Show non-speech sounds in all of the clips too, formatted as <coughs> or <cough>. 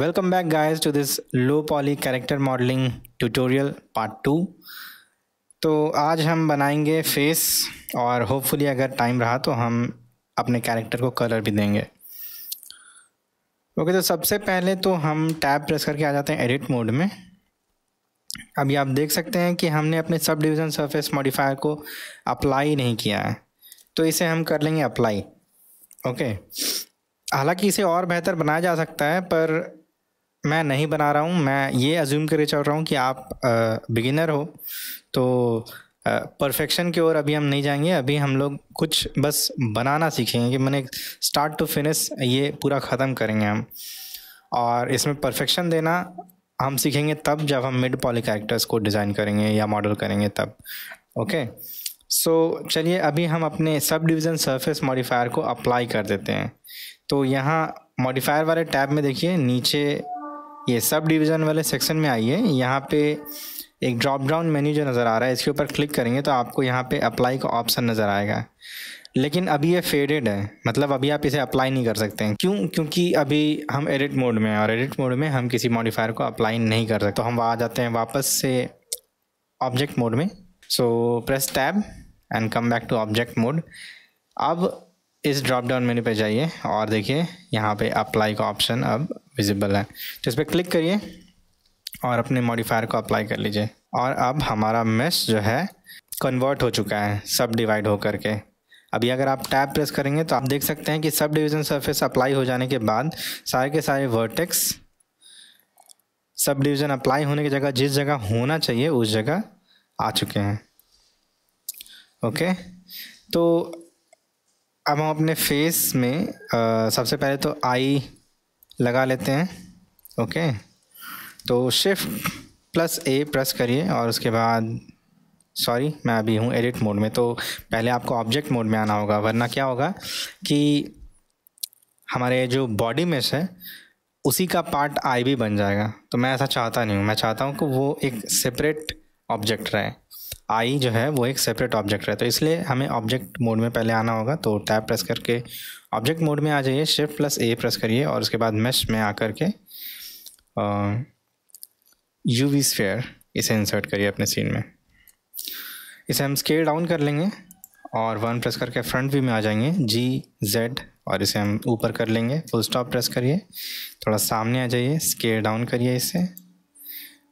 Welcome back guys to this low poly character modeling tutorial part two तो आज हम बनाएंगे फेस और होपफुली अगर टाइम रहा तो हम अपने कैरेक्टर को कलर भी देंगे ओके okay, तो सबसे पहले तो हम टैब प्रेस करके आ जाते हैं एडिट मोड में अभी आप देख सकते हैं कि हमने अपने सब डिवीज़न सरफेस मॉडिफायर को अप्लाई नहीं किया है तो इसे हम कर लेंगे अप्लाई ओके okay. हालांकि इसे और बेहतर बनाया जा सकता है पर मैं नहीं बना रहा हूँ मैं ये अज्यूम करके चल रहा हूँ कि आप बिगिनर हो तो परफेक्शन की ओर अभी हम नहीं जाएंगे अभी हम लोग कुछ बस बनाना सीखेंगे कि मैंने स्टार्ट टू फिनिश ये पूरा ख़त्म करेंगे हम और इसमें परफेक्शन देना हम सीखेंगे तब जब हम मिड पॉली कैरेक्टर्स को डिज़ाइन करेंगे या मॉडल करेंगे तब ओके सो चलिए अभी हम अपने सब डिवीज़न सरफेस मॉडिफायर को अप्लाई कर देते हैं तो यहाँ मॉडिफायर वाले टैब में देखिए नीचे ये सब डिवीज़न वाले सेक्शन में आइए यहाँ पे एक ड्रॉप डाउन मेन्यू जो नज़र आ रहा है इसके ऊपर क्लिक करेंगे तो आपको यहाँ पे अप्लाई का ऑप्शन नज़र आएगा लेकिन अभी ये फेडेड है मतलब अभी आप इसे अप्लाई नहीं कर सकते हैं क्यों क्योंकि अभी हम एडिट मोड में हैं और एडिट मोड में हम किसी मॉडिफायर को अप्लाई नहीं कर सकते तो हम आ जाते हैं वापस से ऑब्जेक्ट मोड में so press tab and come back to object mode अब इस ड्रॉप डाउन मेन्यू पे जाइए और देखिए यहाँ पे अप्लाई का ऑप्शन अब विजिबल है तो इस पर क्लिक करिए और अपने मॉडिफायर को अप्लाई कर लीजिए और अब हमारा मेस जो है कन्वर्ट हो चुका है सब डिवाइड होकर के अभी अगर आप टैब प्रेस करेंगे तो आप देख सकते हैं कि सब डिवीज़न सरफेस अप्लाई हो जाने के बाद सारे के सारे वर्टेक्स सब डिवीज़न अप्लाई होने की जगह जिस जगह होना चाहिए उस जगह आ चुके हैं ओके तो अब हम अपने फेस में आ, सबसे पहले तो आई लगा लेते हैं ओके तो शिफ्ट प्लस ए प्रेस करिए और उसके बाद सॉरी मैं अभी हूँ एडिट मोड में तो पहले आपको ऑब्जेक्ट मोड में आना होगा वरना क्या होगा कि हमारे जो बॉडी मेस है उसी का पार्ट आई भी बन जाएगा तो मैं ऐसा चाहता नहीं हूँ मैं चाहता हूँ कि वो एक सेपरेट ऑब्जेक्ट रहे आई जो है वो एक सेपरेट ऑब्जेक्ट है तो इसलिए हमें ऑब्जेक्ट मोड में पहले आना होगा तो टैब प्रेस करके ऑब्जेक्ट मोड में आ जाइए शिफ्ट प्लस ए प्रेस करिए और उसके बाद मेश में आकर के यू वी स्फेयर इसे इंसर्ट करिए अपने सीन में इसे हम स्केल डाउन कर लेंगे और वन प्रेस करके फ्रंट व्यू में आ जाएंगे जी जेड और इसे हम ऊपर कर लेंगे फुल स्टॉप प्रेस करिए थोड़ा सामने आ जाइए स्केल डाउन करिए इसे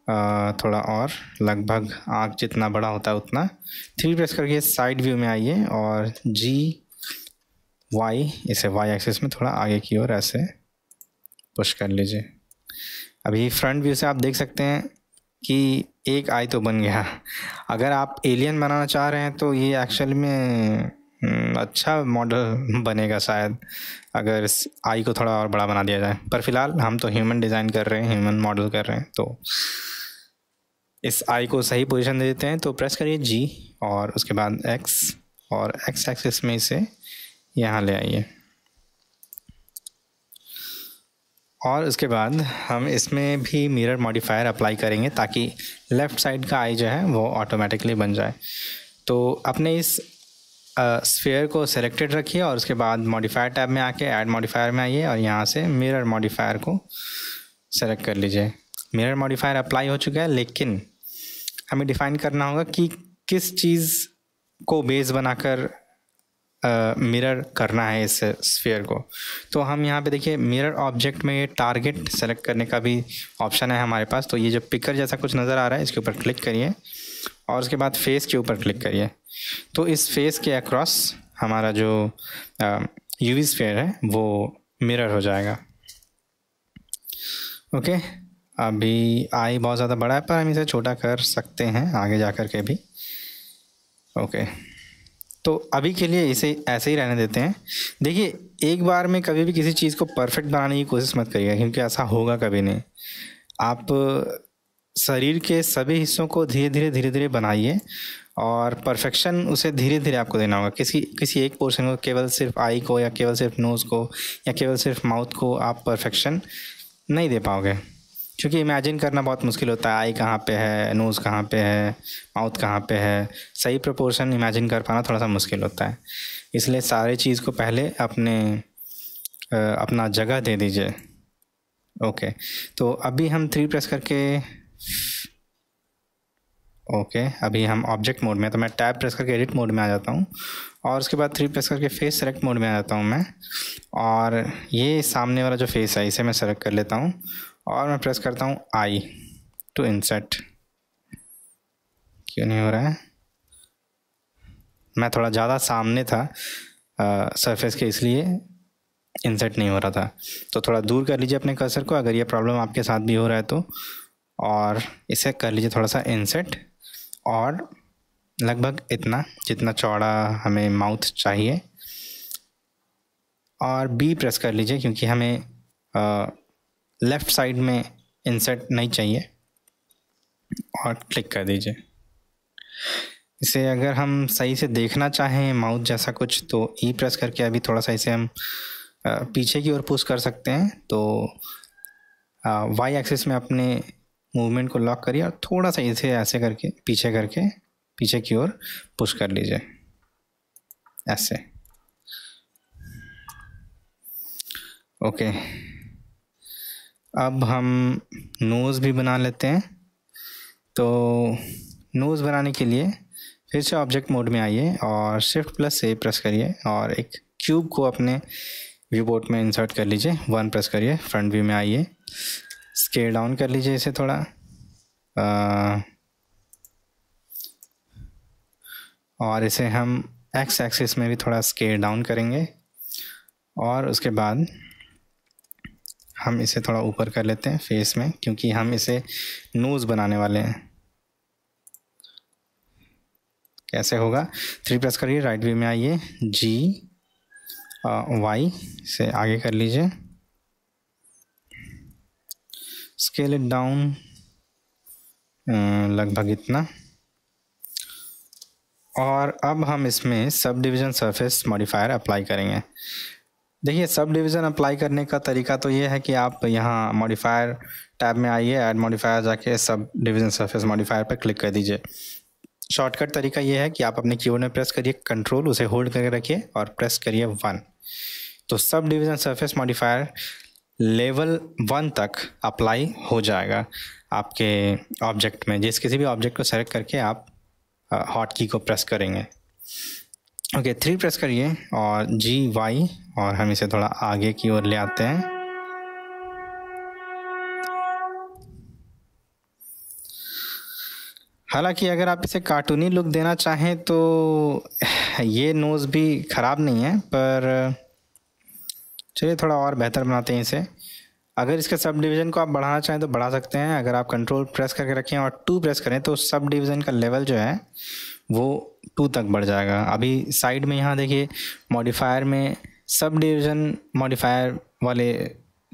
थोड़ा और लगभग आँख जितना बड़ा होता है उतना थ्री प्रेस करके साइड व्यू में आइए और जी वाई इसे वाई एक्सिस में थोड़ा आगे की ओर ऐसे पुश कर लीजिए अभी फ्रंट व्यू से आप देख सकते हैं कि एक आई तो बन गया अगर आप एलियन बनाना चाह रहे हैं तो ये एक्चुअल में हम्म, अच्छा मॉडल बनेगा शायद अगर आई को थोड़ा और बड़ा बना दिया जाए पर फिलहाल हम तो ह्यूमन डिज़ाइन कर रहे हैं ह्यूमन मॉडल कर रहे हैं तो इस आई को सही पोजीशन दे देते हैं तो प्रेस करिए जी और उसके बाद एक्स और एक्स एक्सिस में इसे यहाँ ले आइए और उसके बाद हम इसमें भी मिरर मॉडिफायर अप्लाई करेंगे ताकि लेफ़्ट साइड का आई जो है वो ऑटोमेटिकली बन जाए तो अपने इस स्फेयर को सेलेक्टेड रखिए और उसके बाद मॉडिफायर टैब में आके ऐड मॉडिफायर में आइए और यहाँ से मिरर मॉडिफायर को सेलेक्ट कर लीजिए मिरर मॉडिफायर अप्लाई हो चुका है लेकिन हमें डिफ़ाइन करना होगा कि किस चीज़ को बेस बनाकर मिरर करना है इस स्फेयर को तो हम यहाँ पे देखिए मिरर ऑब्जेक्ट में ये टारगेट सेलेक्ट करने का भी ऑप्शन है हमारे पास तो ये जो पिकर जैसा कुछ नज़र आ रहा है इसके ऊपर क्लिक करिए और उसके बाद फेस के ऊपर क्लिक करिए तो इस फेस के अक्रॉस हमारा जो यू वी स्पेयर है वो मिरर हो जाएगा ओके अभी आई बहुत ज़्यादा बड़ा है पर हम इसे छोटा कर सकते हैं आगे जा कर के भी ओके तो अभी के लिए इसे ऐसे ही रहने देते हैं देखिए एक बार में कभी भी किसी चीज़ को परफेक्ट बनाने की कोशिश मत करिएगा क्योंकि ऐसा होगा कभी नहीं आप शरीर के सभी हिस्सों को धीरे धीरे धीरे धीरे बनाइए और परफेक्शन उसे धीरे धीरे आपको देना होगा किसी किसी एक पोर्शन को केवल सिर्फ आई को या केवल सिर्फ नोज़ को या केवल सिर्फ माउथ को आप परफेक्शन नहीं दे पाओगे क्योंकि इमेजिन करना बहुत मुश्किल होता है आई कहाँ पे है नोज़ कहाँ पे है माउथ कहाँ पे है सही प्रपोर्शन इमेजिन कर पाना थोड़ा सा मुश्किल होता है इसलिए सारे चीज़ को पहले अपने अपना जगह दे दीजिए ओके तो अभी हम थ्री प्रेस करके ओके okay, अभी हम ऑब्जेक्ट मोड में तो मैं टैब प्रेस करके एडिट मोड में आ जाता हूँ और उसके बाद थ्री प्रेस करके फेस सेलेक्ट मोड में आ जाता हूँ मैं और ये सामने वाला जो फेस है इसे मैं सेलेक्ट कर लेता हूँ और मैं प्रेस करता हूँ आई टू इंसर्ट क्यों नहीं हो रहा है मैं थोड़ा ज़्यादा सामने था सरफेस के इसलिए इंसर्ट नहीं हो रहा था तो थोड़ा दूर कर लीजिए अपने कसर को अगर ये प्रॉब्लम आपके साथ भी हो रहा है तो और इसे कर लीजिए थोड़ा सा इंसेट और लगभग इतना जितना चौड़ा हमें माउथ चाहिए और बी प्रेस कर लीजिए क्योंकि हमें लेफ़्ट साइड में इंसेट नहीं चाहिए और क्लिक कर दीजिए इसे अगर हम सही से देखना चाहें माउथ जैसा कुछ तो ई e प्रेस करके अभी थोड़ा सा इसे हम पीछे की ओर पुश कर सकते हैं तो वाई एक्सिस में अपने मूवमेंट को लॉक करिए और थोड़ा सा इसे ऐसे करके पीछे करके पीछे की ओर पुश कर लीजिए ऐसे ओके अब हम नोज़ भी बना लेते हैं तो नोज़ बनाने के लिए फिर से ऑब्जेक्ट मोड में आइए और शिफ्ट प्लस से प्रेस करिए और एक क्यूब को अपने व्यू बोर्ड में इंसर्ट कर लीजिए वन प्रेस करिए फ्रंट व्यू में आइए स्केल डाउन कर लीजिए इसे थोड़ा आ, और इसे हम एक्स एक्सिस में भी थोड़ा स्केल डाउन करेंगे और उसके बाद हम इसे थोड़ा ऊपर कर लेते हैं फेस में क्योंकि हम इसे नोज़ बनाने वाले हैं कैसे होगा थ्री प्लस करिए राइट व्यू में आइए जी वाई से आगे कर लीजिए स्केल इट डाउन लगभग इतना और अब हम इसमें सब डिवीज़न सरफेस मॉडिफायर अप्लाई करेंगे देखिए सब डिवीज़न अप्लाई करने का तरीका तो ये है कि आप यहाँ मॉडिफायर टैब में आइए ऐड मॉडिफायर जाके सब डिवीज़न सरफेस मॉडिफायर पर क्लिक कर दीजिए शॉर्टकट तरीका ये है कि आप अपने कीबोर्ड में प्रेस करिए कंट्रोल उसे होल्ड करके रखिए और प्रेस करिए वन तो subdivision surface modifier level one तक अप्लाई हो जाएगा आपके ऑब्जेक्ट में जिस किसी भी ऑब्जेक्ट को सेलेक्ट करके आप हॉट की को प्रेस करेंगे ओके थ्री प्रेस करिए और जी वाई और हम इसे थोड़ा आगे की ओर ले आते हैं हालांकि अगर आप इसे कार्टूनी लुक देना चाहें तो ये नोज़ भी ख़राब नहीं है पर चलिए थोड़ा और बेहतर बनाते हैं इसे अगर इसके सब डिवीज़न को आप बढ़ाना चाहें तो बढ़ा सकते हैं अगर आप कंट्रोल प्रेस करके रखें और टू प्रेस करें तो सब डिवीज़न का लेवल जो है वो टू तक बढ़ जाएगा अभी साइड में यहाँ देखिए मॉडिफायर में सब डिवीज़न मॉडिफायर वाले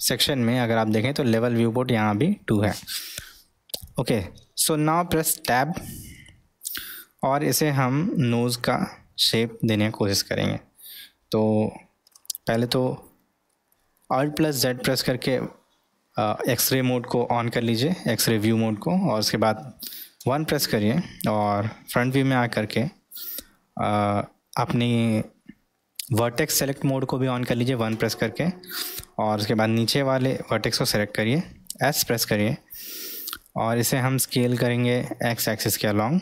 सेक्शन में अगर आप देखें तो लेवल व्यू बोर्ड यहाँ भी टू है okay so now press tab और इसे हम नोज़ का शेप देने की कोशिश करेंगे तो पहले तो आल्ट प्लस जेड प्रेस करके एक्सरे मोड को ऑन कर लीजिए एक्सरे व्यू मोड को और उसके बाद वन प्रेस करिए और फ्रंट व्यू में आ करके अपनी वर्टेक्स सेलेक्ट मोड को भी ऑन कर लीजिए वन प्रेस करके और उसके बाद नीचे वाले वर्टेक्स को सेलेक्ट करिए एस प्रेस करिए और इसे हम स्केल करेंगे एक्स एक्सिस के अलॉन्ग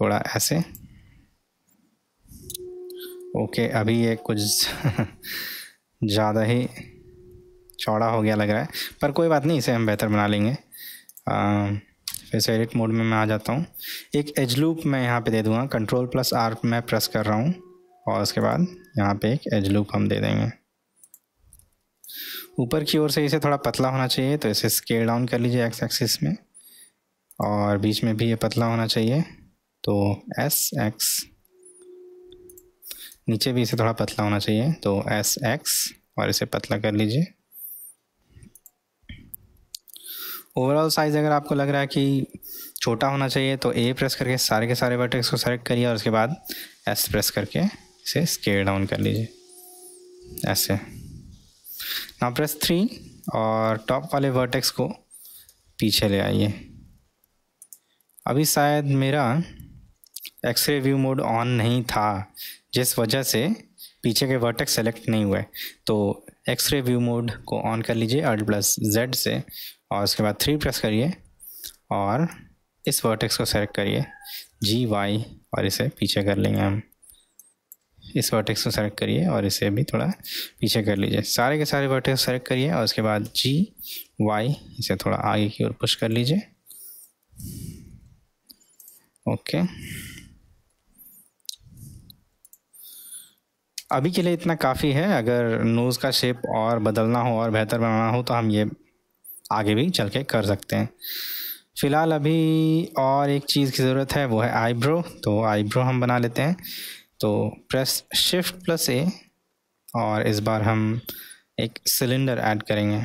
थोड़ा ऐसे ओके अभी ये कुछ <laughs> ज़्यादा ही चौड़ा हो गया लग रहा है पर कोई बात नहीं इसे हम बेहतर बना लेंगे फिर से एडिट मोड में मैं आ जाता हूँ एक एज लूप मैं यहाँ पे दे दूँगा कंट्रोल प्लस आर मैं प्रेस कर रहा हूँ और उसके बाद यहाँ पे एक एज लूप हम दे देंगे ऊपर की ओर से इसे थोड़ा पतला होना चाहिए तो इसे स्केल डाउन कर लीजिए एक्स एक्सिस में और बीच में भी ये पतला होना चाहिए तो एस एक्स नीचे भी इसे थोड़ा पतला होना चाहिए तो एस एक्स और इसे पतला कर लीजिए ओवरऑल साइज़ अगर आपको लग रहा है कि छोटा होना चाहिए तो ए प्रेस करके सारे के सारे वर्टेक्स को सेलेक्ट करिए और उसके बाद एस प्रेस करके इसे स्केल डाउन कर लीजिए ऐसे नाउ प्रेस थ्री और टॉप वाले वर्टेक्स को पीछे ले आइए अभी शायद मेरा एक्सरे व्यू मोड ऑन नहीं था जिस वजह से पीछे के वर्टेक्स सेलेक्ट नहीं हुए तो एक्सरे व्यू मोड को ऑन कर लीजिए अल्ट प्लस जेड से और उसके बाद थ्री प्रेस करिए और इस वर्टेक्स को सेलेक्ट करिए जी वाई और इसे पीछे कर लेंगे हम इस वर्टेक्स को सेलेक्ट करिए और इसे भी थोड़ा पीछे कर लीजिए सारे के सारे वर्टेक्स सेलेक्ट करिए और उसके बाद जी वाई इसे थोड़ा आगे की ओर पुश कर लीजिए ओके अभी के लिए इतना काफ़ी है अगर नोज़ का शेप और बदलना हो और बेहतर बनाना हो तो हम ये आगे भी चल के कर सकते हैं फ़िलहाल अभी और एक चीज़ की ज़रूरत है वो है आईब्रो तो आईब्रो हम बना लेते हैं तो प्रेस शिफ्ट प्लस ए और इस बार हम एक सिलेंडर ऐड करेंगे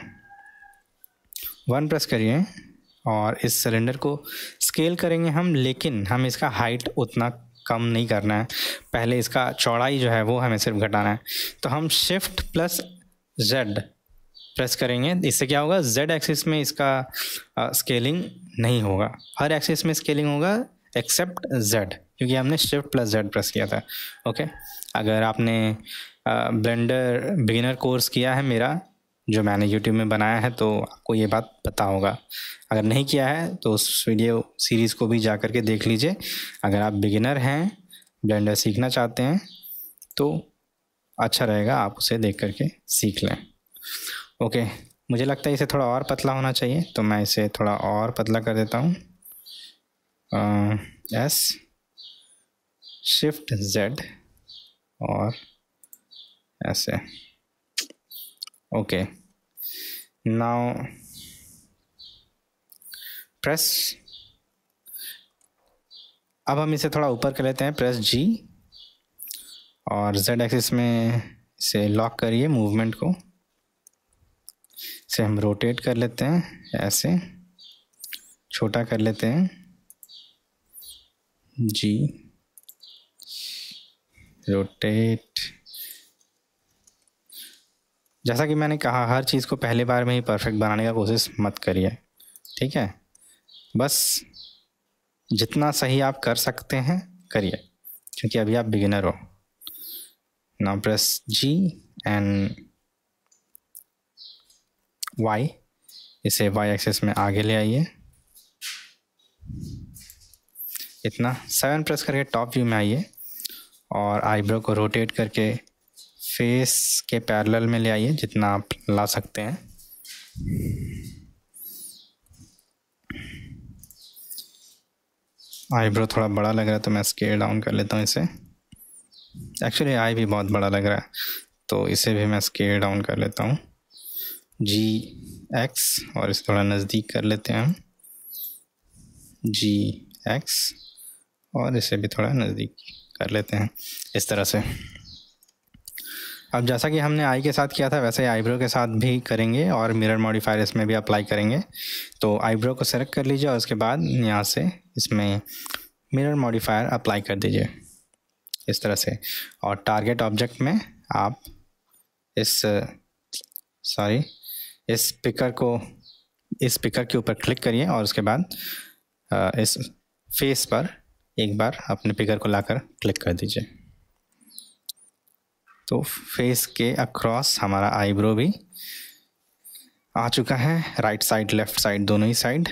वन प्रेस करिए और इस सिलेंडर को स्केल करेंगे हम लेकिन हम इसका हाइट उतना कम नहीं करना है पहले इसका चौड़ाई जो है वो हमें सिर्फ घटाना है तो हम शिफ्ट प्लस जेड प्रेस करेंगे इससे क्या होगा जेड एक्सिस में इसका आ, स्केलिंग नहीं होगा हर एक्सिस में स्केलिंग होगा एक्सेप्ट जेड क्योंकि हमने शिफ्ट प्लस जेड प्रेस किया था ओके अगर आपने ब्लेंडर बिगिनर कोर्स किया है मेरा जो मैंने यूट्यूब में बनाया है तो आपको ये बात पता होगा अगर नहीं किया है तो उस वीडियो सीरीज़ को भी जा कर के देख लीजिए अगर आप बिगिनर हैं ब्लेंडर सीखना चाहते हैं तो अच्छा रहेगा आप उसे देख कर के सीख लें ओके मुझे लगता है इसे थोड़ा और पतला होना चाहिए तो मैं इसे थोड़ा और पतला कर देता हूँ एस शिफ्ट जेड और ऐसे ओके okay. now प्रेस अब हम इसे थोड़ा ऊपर कर लेते हैं प्रेस जी और जेड एक्सिस में इसे लॉक करिए मूवमेंट को इसे हम रोटेट कर लेते हैं ऐसे छोटा कर लेते हैं जी रोटेट जैसा कि मैंने कहा हर चीज़ को पहली बार में ही परफेक्ट बनाने का कोशिश मत करिए ठीक है बस जितना सही आप कर सकते हैं करिए क्योंकि अभी आप बिगिनर हो now press G and Y इसे वाई एक्सेस में आगे ले आइए इतना सेवन प्रेस करके टॉप व्यू में आइए और आईब्रो को रोटेट करके फेस के पैरेलल में ले आइए जितना आप ला सकते हैं आईब्रो थोड़ा बड़ा लग रहा है तो मैं स्केल डाउन कर लेता हूँ इसे एक्चुअली आई भी बहुत बड़ा लग रहा है तो इसे भी मैं स्केल डाउन कर लेता हूँ जी एक्स और इसे थोड़ा नज़दीक कर लेते हैं हम जी एक्स और इसे भी थोड़ा नज़दीक कर लेते हैं इस तरह से अब जैसा कि हमने आई के साथ किया था वैसे आईब्रो के साथ भी करेंगे और मिरर मॉडिफायर इसमें भी अप्लाई करेंगे तो आईब्रो को सेलेक्ट कर लीजिए और उसके बाद यहाँ से इसमें मिरर मॉडिफायर अप्लाई कर दीजिए इस तरह से और टारगेट ऑब्जेक्ट में आप इस सॉरी इस पिकर को इस पिकर के ऊपर क्लिक करिए और उसके बाद इस फेस पर एक बार अपने पिकर को लाकर क्लिक कर दीजिए तो फेस के अक्रॉस हमारा आईब्रो भी आ चुका है राइट साइड लेफ्ट साइड दोनों ही साइड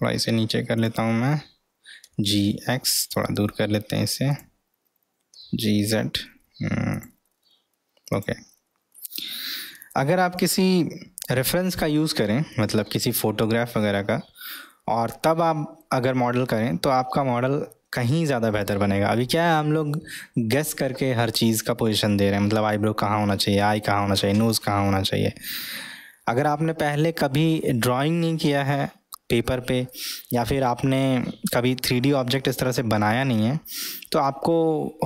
थोड़ा इसे नीचे कर लेता हूँ मैं जी एक्स थोड़ा दूर कर लेते हैं इसे जी जेड ओके अगर आप किसी रेफरेंस का यूज़ करें मतलब किसी फ़ोटोग्राफ वगैरह का और तब आप अगर मॉडल करें तो आपका मॉडल कहीं ज़्यादा बेहतर बनेगा अभी क्या है हम लोग गेस करके हर चीज़ का पोजीशन दे रहे हैं मतलब आईब्रो कहाँ होना चाहिए आई कहाँ होना चाहिए नोज़ कहाँ होना चाहिए अगर आपने पहले कभी ड्राइंग नहीं किया है पेपर पे या फिर आपने कभी थ्री ऑब्जेक्ट इस तरह से बनाया नहीं है तो आपको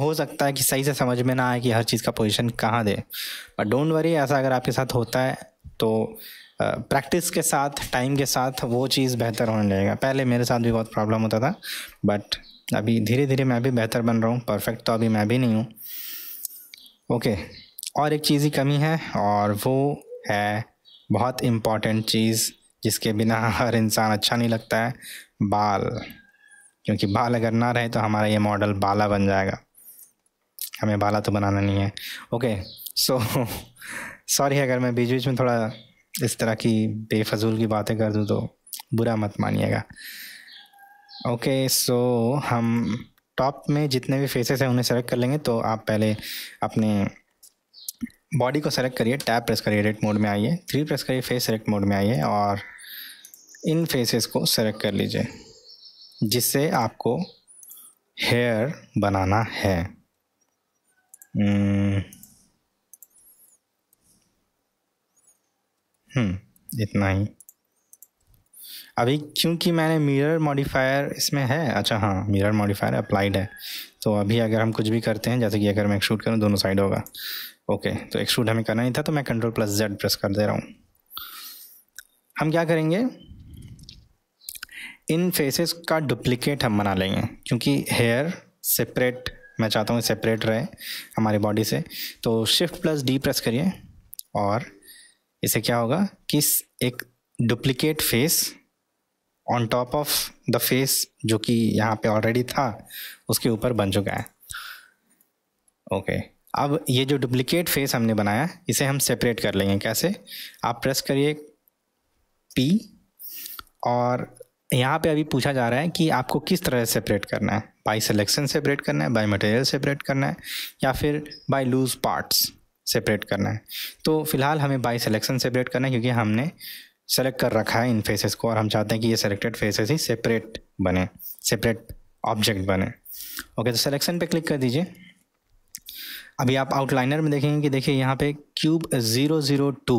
हो सकता है कि सही से समझ में ना आए कि हर चीज़ का पोजीशन कहाँ दे बट डोंट वरी ऐसा अगर आपके साथ होता है तो प्रैक्टिस के साथ टाइम के साथ वो चीज़ बेहतर होने लगेगा पहले मेरे साथ भी बहुत प्रॉब्लम होता था बट अभी धीरे धीरे मैं भी बेहतर बन रहा हूँ परफेक्ट तो अभी मैं भी नहीं हूँ ओके और एक चीज़ की कमी है और वो है बहुत इम्पॉर्टेंट चीज़ जिसके बिना हर इंसान अच्छा नहीं लगता है बाल क्योंकि बाल अगर ना रहे तो हमारा ये मॉडल बाला बन जाएगा हमें बाला तो बनाना नहीं है ओके सो सॉरी अगर मैं बीच बीच में थोड़ा इस तरह की बेफजूल की बातें कर दूँ तो बुरा मत मानिएगा ओके सो हम टॉप में जितने भी फेसेस हैं उन्हें सेलेक्ट कर लेंगे तो आप पहले अपने बॉडी को सेलेक्ट करिए टैब प्रेस करिए रेड मोड में आइए थ्री प्रेस करिए फेस सेलेक्ट मोड में आइए और इन फेसेस को सेलेक्ट कर लीजिए जिससे आपको हेयर बनाना है हम्म इतना ही अभी क्योंकि मैंने मिरर मॉडिफायर इसमें है अच्छा हाँ मिरर मॉडिफायर अप्लाइड है तो अभी अगर हम कुछ भी करते हैं जैसे कि अगर मैं एक्सट्रूड करूँ दोनों साइड होगा ओके तो एक्सट्रूड हमें करना नहीं था तो मैं कंट्रोल प्लस जेड प्रेस कर दे रहा हूँ हम क्या करेंगे इन फेसेस का डुप्लिकेट हम बना लेंगे क्योंकि हेयर सेपरेट मैं चाहता हूँ सेपरेट रहे हमारी बॉडी से तो शिफ्ट प्लस डी प्रेस करिए और इसे क्या होगा कि एक duplicate face on top of the face जो कि यहाँ पे ऑलरेडी था उसके ऊपर बन चुका है ओके okay. अब ये जो डुप्लीकेट फेस हमने बनाया इसे हम सेपरेट कर लेंगे कैसे आप प्रेस करिए पी और यहाँ पे अभी पूछा जा रहा है कि आपको किस तरह सेपरेट करना है बाई सेलेक्शन सेपरेट करना है बाई मटेरियल सेपरेट करना है या फिर बाई लूज पार्ट्स सेपरेट करना है तो फिलहाल हमें बाई सेलेक्शन सेपरेट करना है क्योंकि हमने सेलेक्ट कर रखा है इन फेसेस को और हम चाहते हैं कि ये सेलेक्टेड फेसेस ही सेपरेट बने सेपरेट ऑब्जेक्ट बने ओके तो सिलेक्शन पे क्लिक कर दीजिए अभी आप आउटलाइनर में देखेंगे कि देखिए यहाँ पे क्यूब ज़ीरो ज़ीरो टू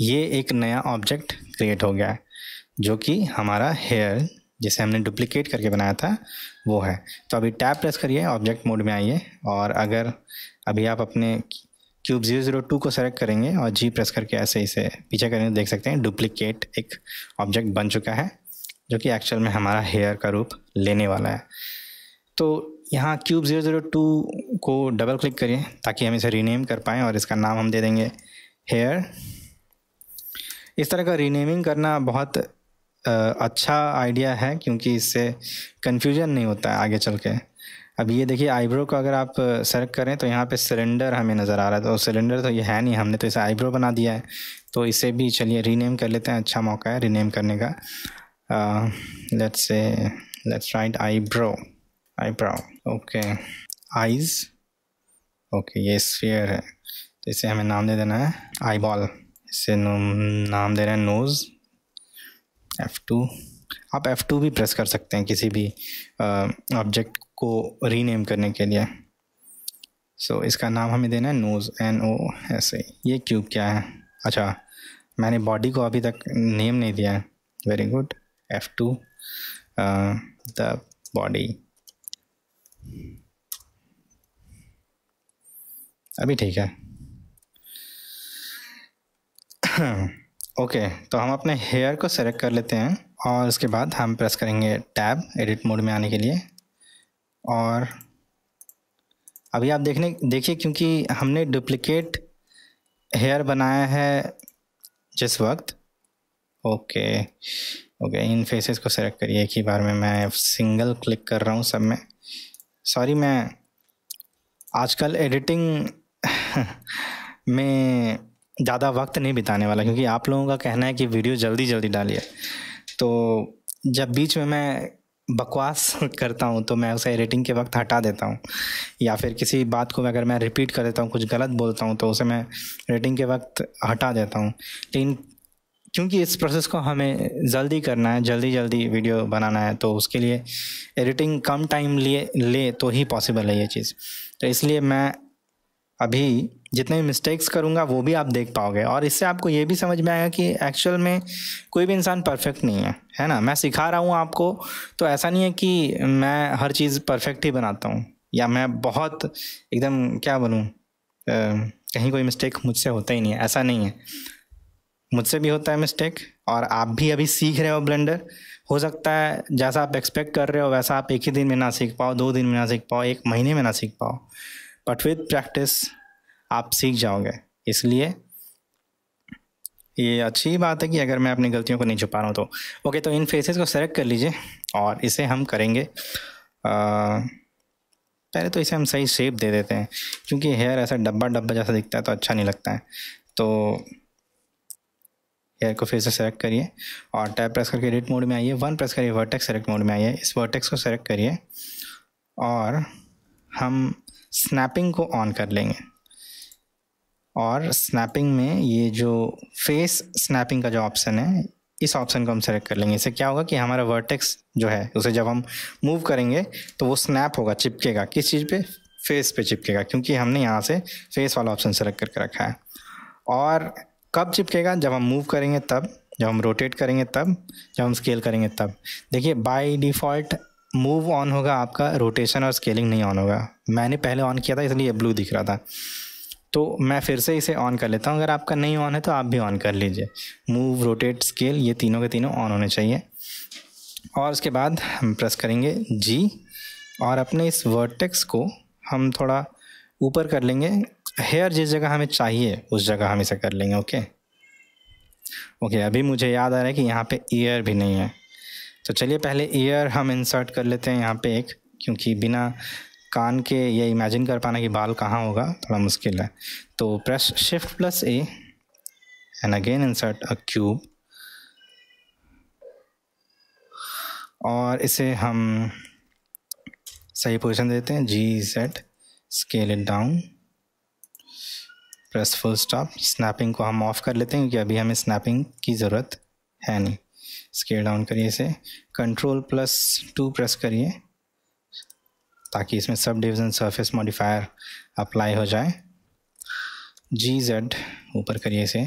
ये एक नया ऑब्जेक्ट क्रिएट हो गया है जो कि हमारा हेयर जिसे हमने डुप्लीकेट करके बनाया था वो है तो अभी टैप प्रेस करिए ऑब्जेक्ट मोड में आइए और अगर अभी आप अपने क्यूब जीरो जीरो टू को सेलेक्ट करेंगे और जी प्रेस करके ऐसे इसे पीछे करेंगे देख सकते हैं डुप्लीकेट एक ऑब्जेक्ट बन चुका है जो कि एक्चुअल में हमारा हेयर का रूप लेने वाला है तो यहाँ क्यूब ज़ीरो ज़ीरो टू को डबल क्लिक करिए ताकि हम इसे रीनेम कर पाएँ और इसका नाम हम दे देंगे हेयर इस तरह का रीनेमिंग करना बहुत अच्छा आइडिया है क्योंकि इससे कन्फ्यूजन नहीं होता है आगे चल के अब ये देखिए आईब्रो को अगर आप सर्क करें तो यहाँ पे सिलेंडर हमें नज़र आ रहा है तो सिलेंडर तो ये है नहीं हमने तो इसे आईब्रो बना दिया है तो इसे भी चलिए रीनेम कर लेते हैं अच्छा मौका है रीनेम करने का लेट्स से let's right eyebrow eyebrow okay eyes okay ये स्फीयर है तो इसे हमें नाम दे देना है आई बॉल इसे नाम दे रहे हैं नोज़ एफ़ टू आप F2 भी प्रेस कर सकते हैं किसी भी ऑब्जेक्ट को रीनेम करने के लिए सो so, इसका नाम हमें देना है nose N O S E ये क्यूब क्या है अच्छा मैंने बॉडी को अभी तक नेम नहीं दिया है very good F two the body अभी ठीक है ओके okay, तो हम अपने हेयर को सेलेक्ट कर लेते हैं और उसके बाद हम प्रेस करेंगे टैब एडिट मोड में आने के लिए और अभी आप देखने देखिए क्योंकि हमने डुप्लिकेट हेयर बनाया है जिस वक्त ओके ओके इन फेसेस को सेलेक्ट करिए एक ही बार में मैं सिंगल क्लिक कर रहा हूँ सब में सॉरी मैं आजकल एडिटिंग <laughs> में ज़्यादा वक्त नहीं बिताने वाला क्योंकि आप लोगों का कहना है कि वीडियो जल्दी जल्दी डालिए तो जब बीच में मैं बकवास <laughs> करता हूँ तो मैं उसे एडिटिंग के वक्त हटा देता हूँ या फिर किसी बात को अगर मैं रिपीट कर देता हूँ कुछ गलत बोलता हूँ तो उसे मैं एडिटिंग के वक्त हटा देता हूँ लेकिन क्योंकि इस प्रोसेस को हमें जल्दी करना है जल्दी जल्दी वीडियो बनाना है तो उसके लिए एडिटिंग कम टाइम लिए ले तो ही पॉसिबल है ये चीज़ तो इसलिए मैं अभी जितने भी मिस्टेक्स करूँगा वो भी आप देख पाओगे और इससे आपको ये भी समझ में आएगा कि एक्चुअल में कोई भी इंसान परफेक्ट नहीं है है ना मैं सिखा रहा हूँ आपको तो ऐसा नहीं है कि मैं हर चीज़ परफेक्ट ही बनाता हूँ या मैं बहुत एकदम क्या बोलूँ कहीं कोई मिस्टेक मुझसे होता ही नहीं है ऐसा नहीं है मुझसे भी होता है मिस्टेक और आप भी अभी सीख रहे हो ब्लेंडर हो सकता है जैसा आप एक्सपेक्ट कर रहे हो वैसा आप एक ही दिन में ना सीख पाओ दो दिन में ना सीख पाओ एक महीने में ना सीख पाओ बट विद प्रैक्टिस आप सीख जाओगे इसलिए ये अच्छी बात है कि अगर मैं अपनी गलतियों को नहीं छुपा रहा हूँ तो ओके तो इन फेसेस को सेलेक्ट कर लीजिए और इसे हम करेंगे आ, पहले तो इसे हम सही शेप दे देते हैं क्योंकि हेयर ऐसा डब्बा डब्बा जैसा दिखता है तो अच्छा नहीं लगता है तो हेयर को फिर से सेलेक्ट करिए और टैप प्रेस करके एडिट मोड में आइए वन प्रेस करिए वर्टेक्स सेलेक्ट मोड में आइए इस वर्टेक्स को सेलेक्ट करिए और हम स्नैपिंग को ऑन कर लेंगे और स्नैपिंग में ये जो फेस स्नैपिंग का जो ऑप्शन है इस ऑप्शन को हम सेलेक्ट कर लेंगे इससे क्या होगा कि हमारा वर्टेक्स जो है उसे जब हम मूव करेंगे तो वो स्नैप होगा चिपकेगा किस चीज़ पे फेस पे चिपकेगा क्योंकि हमने यहाँ से फेस वाला ऑप्शन सेलेक्ट करके रखा है और कब चिपकेगा जब हम मूव करेंगे तब जब हम रोटेट करेंगे तब जब हम स्केल करेंगे तब देखिए बाय डिफ़ॉल्ट मूव ऑन होगा आपका रोटेशन और स्केलिंग नहीं ऑन होगा मैंने पहले ऑन किया था इसलिए ब्लू दिख रहा था तो मैं फिर से इसे ऑन कर लेता हूँ अगर आपका नहीं ऑन है तो आप भी ऑन कर लीजिए मूव रोटेट स्केल ये तीनों के तीनों ऑन होने चाहिए और उसके बाद हम प्रेस करेंगे जी और अपने इस वर्टेक्स को हम थोड़ा ऊपर कर लेंगे हेयर जिस जगह हमें चाहिए उस जगह हम इसे कर लेंगे ओके ओके अभी मुझे याद आ रहा है कि यहाँ पे ईयर भी नहीं है तो चलिए पहले ईयर हम इंसर्ट कर लेते हैं यहाँ पे एक क्योंकि बिना कान के ये इमेजिन कर पाना कि बाल कहाँ होगा थोड़ा मुश्किल है तो press shift plus A and again insert uh cube और इसे हम सही पोजीशन देते हैं G Z scale it down press full stop snapping को हम ऑफ कर लेते हैं क्योंकि अभी हमें स्नैपिंग की ज़रूरत है नहीं स्केल डाउन करिए इसे कंट्रोल प्लस टू प्रेस करिए ताकि इसमें सब डिवीज़न सरफेस मॉडिफायर अप्लाई हो जाए जी जेड ऊपर करिए इसे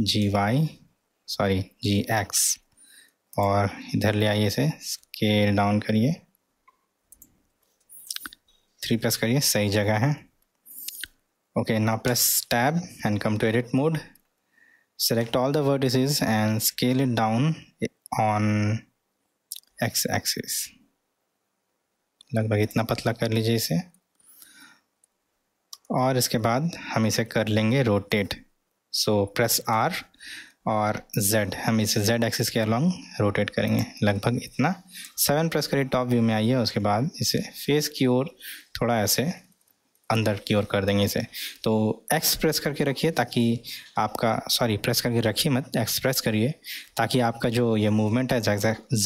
G Y sorry G X और इधर ले आइए इसे स्केल डाउन करिए थ्री प्रेस करिए सही जगह है okay now press tab and come to edit mode select all the vertices and scale it down on x axis लगभग इतना पतला कर लीजिए इसे और इसके बाद हम इसे कर लेंगे रोटेट सो प्रेस आर और जेड हम इसे जेड एक्सिस के अलॉन्ग रोटेट करेंगे लगभग इतना सेवन प्रेस करिए टॉप व्यू में आइए उसके बाद इसे फेस की ओर थोड़ा ऐसे अंदर की ओर कर देंगे इसे तो एक्स प्रेस करके रखिए ताकि आपका सॉरी प्रेस करके रखिए मत एक्स प्रेस करिए ताकि आपका जो ये मूवमेंट है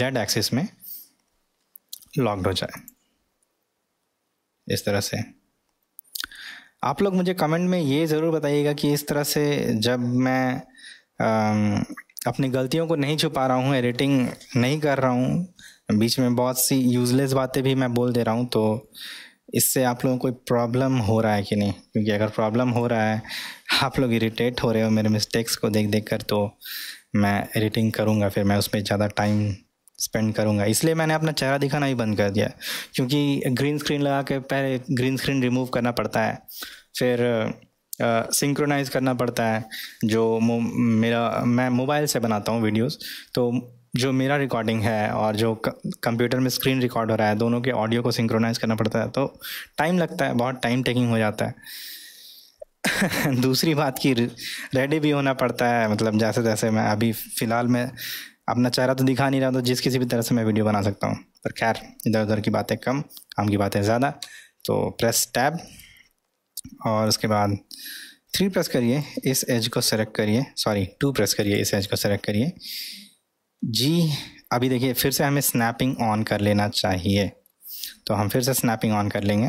जेड एक्सिस में लॉक्ड हो जाए इस तरह से आप लोग मुझे कमेंट में ये ज़रूर बताइएगा कि इस तरह से जब मैं आ, अपनी गलतियों को नहीं छुपा रहा हूँ एडिटिंग नहीं कर रहा हूँ बीच में बहुत सी यूज़लेस बातें भी मैं बोल दे रहा हूँ तो इससे आप लोगों को प्रॉब्लम हो रहा है कि नहीं क्योंकि अगर प्रॉब्लम हो रहा है आप लोग इरीटेट हो रहे हो मेरे मिस्टेक्स को देख देख कर तो मैं एडिटिंग करूँगा फिर मैं उसमें ज़्यादा टाइम स्पेंड करूँगा इसलिए मैंने अपना चेहरा दिखाना ही बंद कर दिया क्योंकि ग्रीन स्क्रीन लगा के पहले ग्रीन स्क्रीन रिमूव करना पड़ता है फिर सिंक्रोनाइज करना पड़ता है जो मेरा मैं मोबाइल से बनाता हूँ वीडियोस तो जो मेरा रिकॉर्डिंग है और जो कंप्यूटर में स्क्रीन रिकॉर्ड हो रहा है दोनों के ऑडियो को सिंक्रोनाइज करना पड़ता है तो टाइम लगता है बहुत टाइम टेकिंग हो जाता है <laughs> दूसरी बात की रेडी भी होना पड़ता है मतलब जैसे जैसे मैं अभी फ़िलहाल मैं अपना चेहरा तो दिखा नहीं रहा तो जिस किसी भी तरह से मैं वीडियो बना सकता हूँ पर खैर इधर उधर की बातें कम काम की बातें ज़्यादा तो प्रेस टैब और उसके बाद थ्री प्रेस करिए इस एज को सेलेक्ट करिए सॉरी टू प्रेस करिए इस एज को सेलेक्ट करिए जी अभी देखिए फिर से हमें स्नैपिंग ऑन कर लेना चाहिए तो हम फिर से स्नैपिंग ऑन कर लेंगे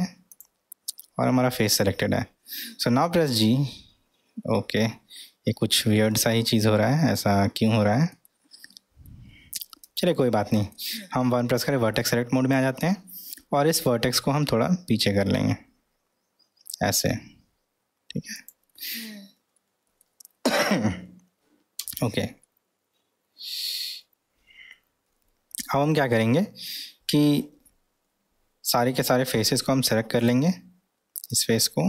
और हमारा फेस सेलेक्टेड है so now press G okay ये कुछ वियर्ड सा ही चीज़ हो रहा है ऐसा क्यों हो रहा है चलिए कोई बात नहीं हम वन प्रेस करें वर्टेक्स सेलेक्ट मोड में आ जाते हैं और इस वर्टेक्स को हम थोड़ा पीछे कर लेंगे ऐसे ठीक है ओके हम्म। <coughs> okay. अब हम क्या करेंगे कि सारे के सारे फेसेस को हम सेलेक्ट कर लेंगे इस फेस को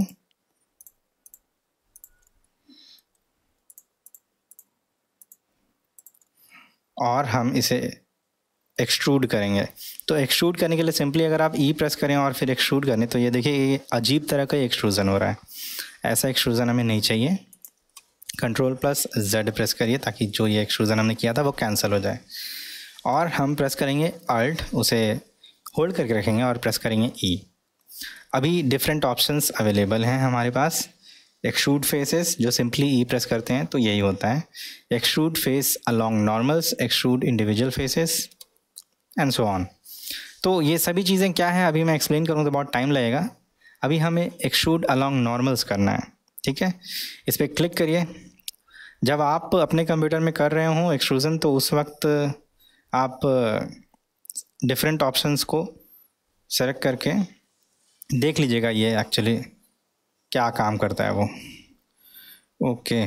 और हम इसे एक्सट्रूड करेंगे तो एक्सट्रूड करने के लिए सिंपली अगर आप ई e प्रेस करें और फिर एक्सट्रूड करें तो ये देखिए ये अजीब तरह का एक्सट्रूज़न हो रहा है ऐसा एक्सट्रूज़न हमें नहीं चाहिए कंट्रोल प्लस जेड प्रेस करिए ताकि जो ये एक्सट्रूज़न हमने किया था वो कैंसिल हो जाए और हम प्रेस करेंगे अल्ट उसे होल्ड करके रखेंगे और प्रेस करेंगे ई e. अभी डिफरेंट ऑप्शंस अवेलेबल हैं हमारे पास एक्सट्रूड फेसेस जो सिंपली ई प्रेस करते हैं तो यही होता है extrude face along normals extrude individual faces and so on तो ये सभी चीज़ें क्या हैं अभी मैं एक्सप्लेन करूँ तो बहुत टाइम लगेगा अभी हमें एक्सट्रूड अलॉन्ग नॉर्मल्स करना है ठीक है इस पर क्लिक करिए जब आप अपने कंप्यूटर में कर रहे हो एक्सट्रूज़न तो उस वक्त आप डिफरेंट ऑप्शंस को सेलेक्ट करके देख लीजिएगा ये एक्चुअली क्या काम करता है वो ओके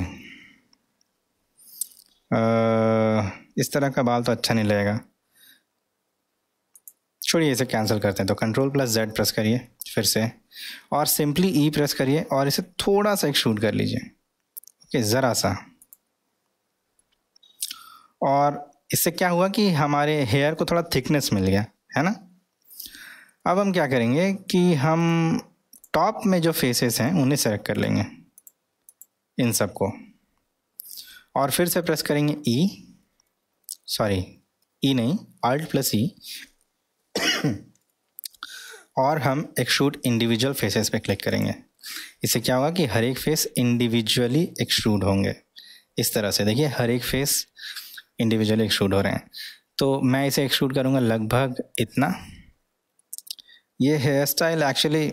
इस तरह का बाल तो अच्छा नहीं लगेगा छोड़िए इसे कैंसिल करते हैं तो कंट्रोल प्लस जेड प्रेस करिए फिर से और सिंपली ई e प्रेस करिए और इसे थोड़ा सा एक शूट कर लीजिए ओके ज़रा सा और इससे क्या हुआ कि हमारे हेयर को थोड़ा थिकनेस मिल गया है ना अब हम क्या करेंगे कि हम टॉप में जो फेसेस हैं उन्हें सेलेक्ट कर लेंगे इन सब को और फिर से प्रेस करेंगे ई सॉरी ई नहीं आल्ट प्लस ई और हम शूट इंडिविजुअल फेसेस पे क्लिक करेंगे इससे क्या होगा कि हर एक फेस इंडिविजुअली एक्सट्रूड होंगे इस तरह से देखिए हर एक फेस इंडिविजुअल एक्सट्रूड हो रहे हैं तो मैं इसे एक्सट्रूड करूँगा लगभग इतना ये हेयर स्टाइल एक्चुअली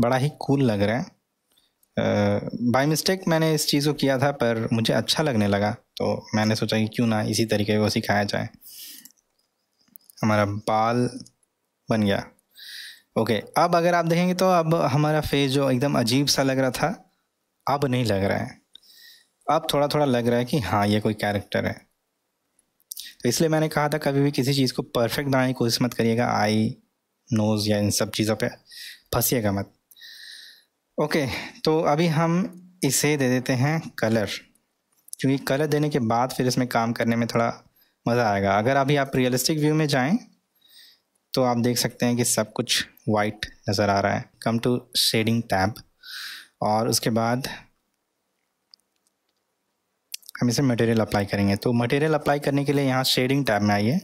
बड़ा ही कूल लग रहा है बाय uh, मिस्टेक मैंने इस चीज़ को किया था पर मुझे अच्छा लगने लगा तो मैंने सोचा कि क्यों ना इसी तरीके को सिखाया जाए हमारा बाल बन गया ओके okay, अब अगर आप देखेंगे तो अब हमारा फेस जो एकदम अजीब सा लग रहा था अब नहीं लग रहा है अब थोड़ा थोड़ा लग रहा है कि हाँ ये कोई कैरेक्टर है तो इसलिए मैंने कहा था कभी भी किसी चीज़ को परफेक्ट बनाने की कोशिश मत करिएगा आई नोज़ या इन सब चीज़ों पे फंसीएगा मत ओके तो अभी हम इसे दे देते हैं कलर क्योंकि कलर देने के बाद फिर इसमें काम करने में थोड़ा मज़ा आएगा अगर अभी आप रियलिस्टिक व्यू में जाएं तो आप देख सकते हैं कि सब कुछ वाइट नज़र आ रहा है कम टू शेडिंग टैब और उसके बाद हम इसे मटेरियल अप्लाई करेंगे तो मटेरियल अप्लाई करने के लिए यहाँ शेडिंग टैब में आइए